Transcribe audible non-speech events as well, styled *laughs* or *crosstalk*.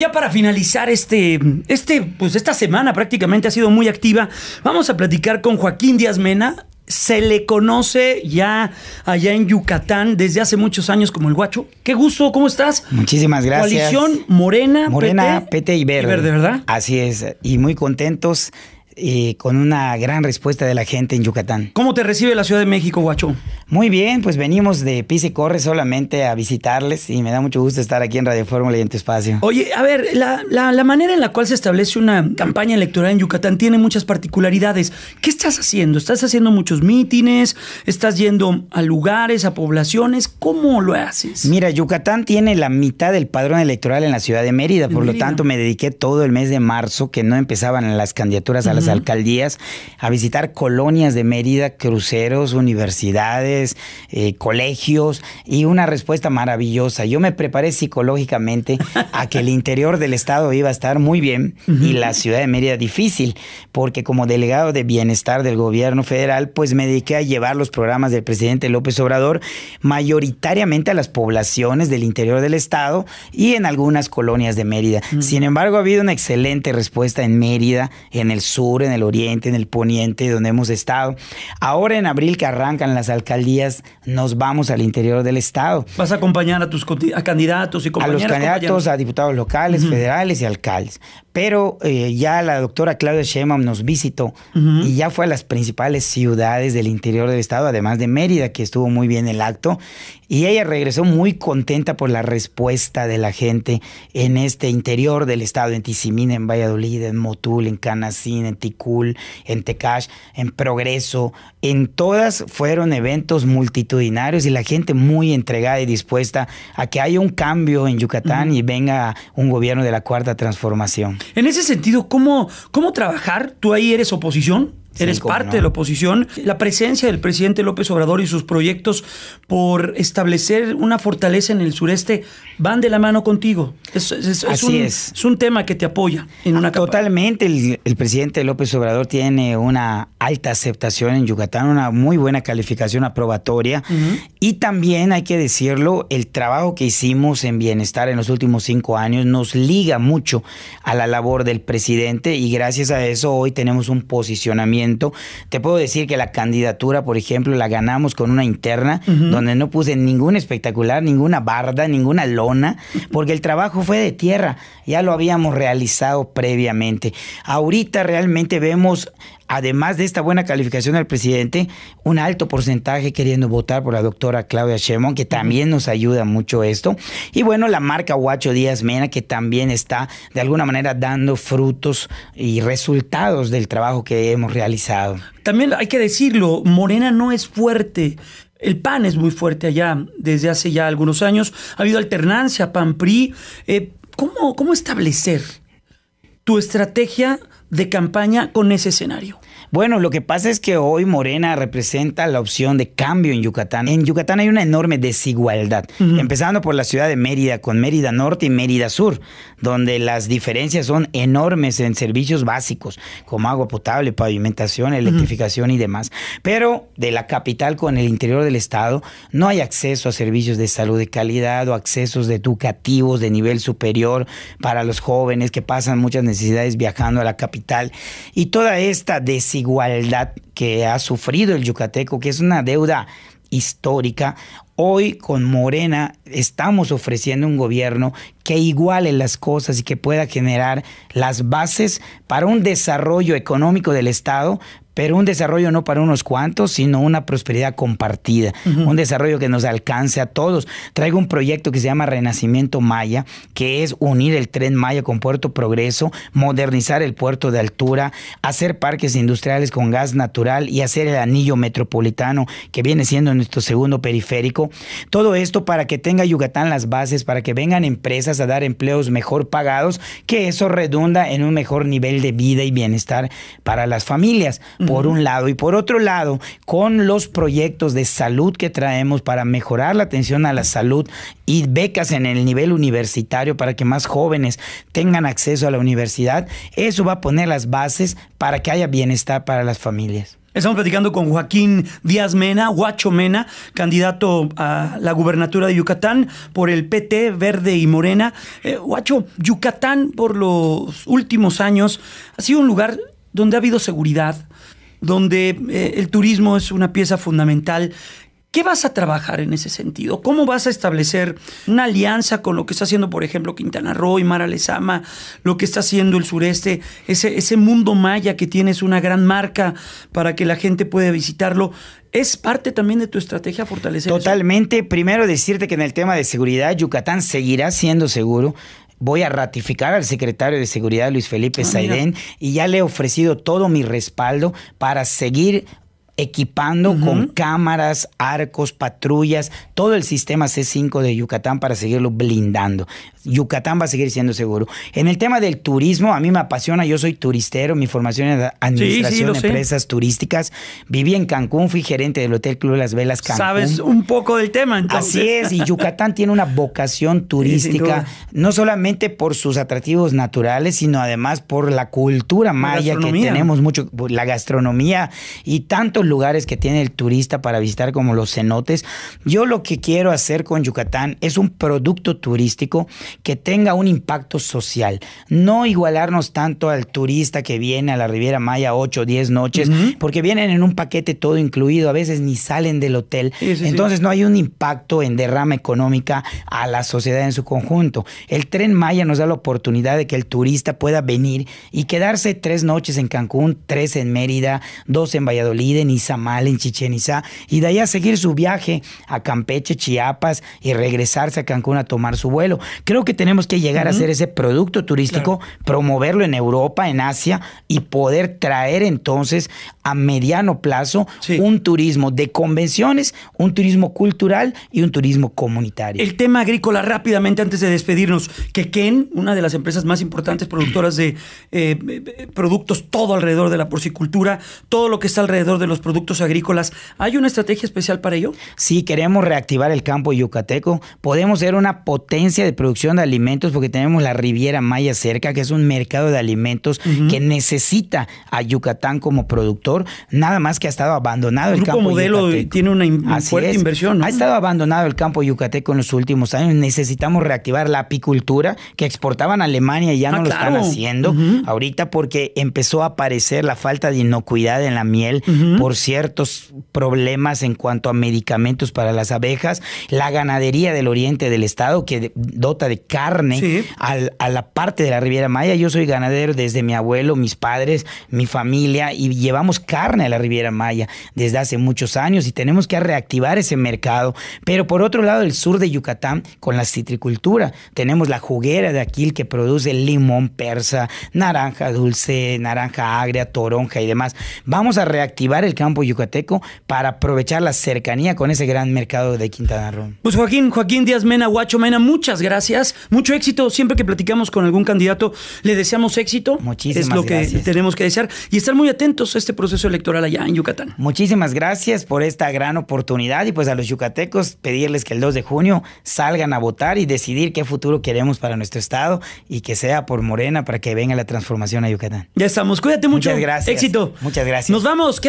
Ya para finalizar este, este, pues esta semana prácticamente ha sido muy activa. Vamos a platicar con Joaquín Díaz Mena. Se le conoce ya allá en Yucatán desde hace muchos años como el Guacho. Qué gusto, ¿cómo estás? Muchísimas gracias. Coalición Morena, Morena, PT, y Verde. ¿verdad? Así es. Y muy contentos eh, con una gran respuesta de la gente en Yucatán. ¿Cómo te recibe la Ciudad de México, Guacho? Muy bien, pues venimos de Pisa y Corre solamente a visitarles y me da mucho gusto estar aquí en Radio Fórmula y en tu espacio. Oye, a ver, la, manera en la cual se establece una campaña electoral en Yucatán tiene muchas particularidades. ¿Qué estás haciendo? ¿Estás haciendo muchos mítines? ¿Estás yendo a lugares, a poblaciones? ¿Cómo lo haces? Mira, Yucatán tiene la mitad del padrón electoral en la ciudad de Mérida, por lo tanto me dediqué todo el mes de marzo, que no empezaban las candidaturas a las alcaldías, a visitar colonias de Mérida, cruceros, universidades eh, colegios y una respuesta maravillosa. Yo me preparé psicológicamente a que el interior del estado iba a estar muy bien y la ciudad de Mérida difícil, porque como delegado de bienestar del gobierno federal, pues me dediqué a llevar los programas del presidente López Obrador mayoritariamente a las poblaciones del interior del estado y en algunas colonias de Mérida. Mm. Sin embargo, ha habido una excelente respuesta en Mérida, en el sur, en el oriente, en el poniente, donde hemos estado. Ahora en abril que arrancan las alcaldías, nos vamos al interior del Estado. ¿Vas a acompañar a tus candidatos y compañeros? A los candidatos, a diputados locales, federales y alcaldes. Pero eh, ya la doctora Claudia Sheinbaum nos visitó y ya fue a las principales ciudades del interior del estado, además de Mérida, que estuvo muy bien el acto. Y ella regresó muy contenta por la respuesta de la gente en este interior del estado, en Tizimín, en Valladolid, en Motul, en Canacín, en Ticul, en Tecash, en Progreso. En todas fueron eventos multitudinarios y la gente muy entregada y dispuesta a que haya un cambio en Yucatán y venga un gobierno de la cuarta transformación. En ese sentido, ¿cómo, cómo trabajar? Tú ahí eres oposición. Eres parte de la oposición. La presencia del presidente López Obrador y sus proyectos por establecer una fortaleza en el sureste van de la mano contigo. Es, Así es. es. un tema que te apoya en Totalmente. El, presidente López Obrador tiene una alta aceptación en Yucatán, una muy buena calificación aprobatoria. Y también, hay que decirlo, el trabajo que hicimos en bienestar en los últimos cinco años nos liga mucho a la labor del presidente y gracias a eso hoy tenemos un posicionamiento te puedo decir que la candidatura, por ejemplo, la ganamos con una interna donde no puse ningún espectacular, ninguna barda, ninguna lona, porque el trabajo fue de tierra, ya lo habíamos realizado previamente. Ahorita realmente vemos además de esta buena calificación del presidente, un alto porcentaje queriendo votar por la doctora Claudia Sheinbaum, que también nos ayuda mucho esto. Y bueno, la marca Huacho Díaz Mena, que también está de alguna manera dando frutos y resultados del trabajo que hemos realizado. También hay que decirlo, Morena no es fuerte. El PAN es muy fuerte allá desde hace ya algunos años. Ha habido alternancia PAN-PRI. Eh, ¿cómo, ¿Cómo establecer tu estrategia de campaña con ese escenario. Bueno, lo que pasa es que hoy Morena representa la opción de cambio en Yucatán. En Yucatán hay una enorme desigualdad, empezando por la ciudad de Mérida, con Mérida Norte y Mérida Sur, donde las diferencias son enormes en servicios básicos, como agua potable, pavimentación, electrificación y demás. Pero de la capital con el interior del estado, no hay acceso a servicios de salud de calidad o accesos educativos de nivel superior para los jóvenes que pasan muchas necesidades viajando a la capital. Y toda esta desigualdad igualdad que ha sufrido el yucateco, que es una deuda histórica. Hoy con Morena estamos ofreciendo un gobierno que iguale las cosas y que pueda generar las bases para un desarrollo económico del Estado, pero un desarrollo no para unos cuantos, sino una prosperidad compartida, un desarrollo que nos alcance a todos. Traigo un proyecto que se llama Renacimiento Maya, que es unir el tren Maya con Puerto Progreso, modernizar el puerto de altura, hacer parques industriales con gas natural y hacer el anillo metropolitano que viene siendo nuestro segundo periférico. Todo esto para que tenga Yucatán las bases, para que vengan empresas a dar empleos mejor pagados, que eso redunda en un mejor nivel de vida y bienestar para las familias por un lado. Y por otro lado, con los proyectos de salud que traemos para mejorar la atención a la salud y becas en el nivel universitario para que más jóvenes tengan acceso a la universidad, eso va a poner las bases para que haya bienestar para las familias. Estamos platicando con Joaquín Díaz Mena, Huacho Mena, candidato a la gubernatura de Yucatán por el PT Verde y Morena. Huacho, eh, Yucatán por los últimos años ha sido un lugar donde ha habido seguridad, donde eh, el turismo es una pieza fundamental. ¿Qué vas a trabajar en ese sentido? ¿Cómo vas a establecer una alianza con lo que está haciendo, por ejemplo, Quintana Roo y Mara Lezama, lo que está haciendo el sureste, ese, ese mundo maya que tienes una gran marca para que la gente pueda visitarlo? ¿Es parte también de tu estrategia fortalecer? Totalmente. Primero decirte que en el tema de seguridad, Yucatán seguirá siendo seguro voy a ratificar al secretario de Seguridad Luis Felipe ah, Saidén y ya le he ofrecido todo mi respaldo para seguir equipando con cámaras, arcos, patrullas, todo el sistema C5 de Yucatán para seguirlo blindando. Yucatán va a seguir siendo seguro. En el tema del turismo, a mí me apasiona, yo soy turistero, mi formación es administración de empresas turísticas. Viví en Cancún, fui gerente del Hotel Club de Las Velas Cancún. Sabes un poco del tema, entonces. Así es, y Yucatán tiene una vocación *laughs* turística, no solamente por sus atractivos naturales, sino además por la cultura maya que tenemos mucho, la gastronomía y tanto lugares que tiene el turista para visitar como los cenotes. Yo lo que quiero hacer con Yucatán es un producto turístico que tenga un impacto social. No igualarnos tanto al turista que viene a la Riviera Maya 8 o diez noches, porque vienen en un paquete todo incluido, a veces ni salen del hotel. Entonces no hay un impacto en derrama económica a la sociedad en su conjunto. El tren Maya nos da la oportunidad de que el turista pueda venir y quedarse tres noches en Cancún, tres en Mérida, dos en Valladolid, en mal en Chichen y de ahí a seguir su viaje a Campeche, Chiapas y regresarse a Cancún a tomar su vuelo. Creo que tenemos que llegar a hacer ese producto turístico, promoverlo en Europa, en Asia y poder traer entonces a mediano plazo un turismo de convenciones, un turismo cultural y un turismo comunitario. El tema agrícola rápidamente antes de despedirnos, que Ken, una de las empresas más importantes *clears throat* productoras de eh, eh, productos todo alrededor de la porcicultura, todo lo que está alrededor de los productos agrícolas. ¿Hay una estrategia especial para ello? Sí, queremos reactivar el campo yucateco. Podemos ser una potencia de producción de alimentos porque tenemos la Riviera Maya cerca, que es un mercado de alimentos que necesita a Yucatán como productor, nada más que ha estado abandonado el, el campo modelo tiene una fuerte inversión. Ha estado abandonado el campo yucateco en los últimos años. Necesitamos reactivar la apicultura que exportaban a Alemania y ya ah, no lo están haciendo ahorita porque empezó a aparecer la falta de inocuidad en la miel por ciertos problemas en cuanto a medicamentos para las abejas, la ganadería del oriente del estado que dota de carne a la parte de la Riviera Maya. Yo soy ganadero desde mi abuelo, mis padres, mi familia y llevamos carne a la Riviera Maya desde hace muchos años y tenemos que reactivar ese mercado. Pero por otro lado, el sur de Yucatán con la citricultura. Tenemos la juguera de Aquil que produce limón persa, naranja dulce, naranja agria, toronja y demás. Vamos a reactivar el campo yucateco para aprovechar la cercanía con ese gran mercado de Quintana Roo. Pues Joaquín, Joaquín Díaz Mena, Guacho Mena, muchas gracias. Mucho éxito. Siempre que platicamos con algún candidato, le deseamos éxito. Muchísimas gracias. Es lo que tenemos que desear y estar muy atentos a este proceso electoral allá en Yucatán. Muchísimas gracias por esta gran oportunidad y pues a los yucatecos pedirles que el 2 de junio salgan a votar y decidir qué futuro queremos para nuestro estado y que sea por Morena para que venga la transformación a Yucatán. Ya estamos. Cuídate mucho. Muchas gracias. Éxito. Muchas gracias. Nos vamos.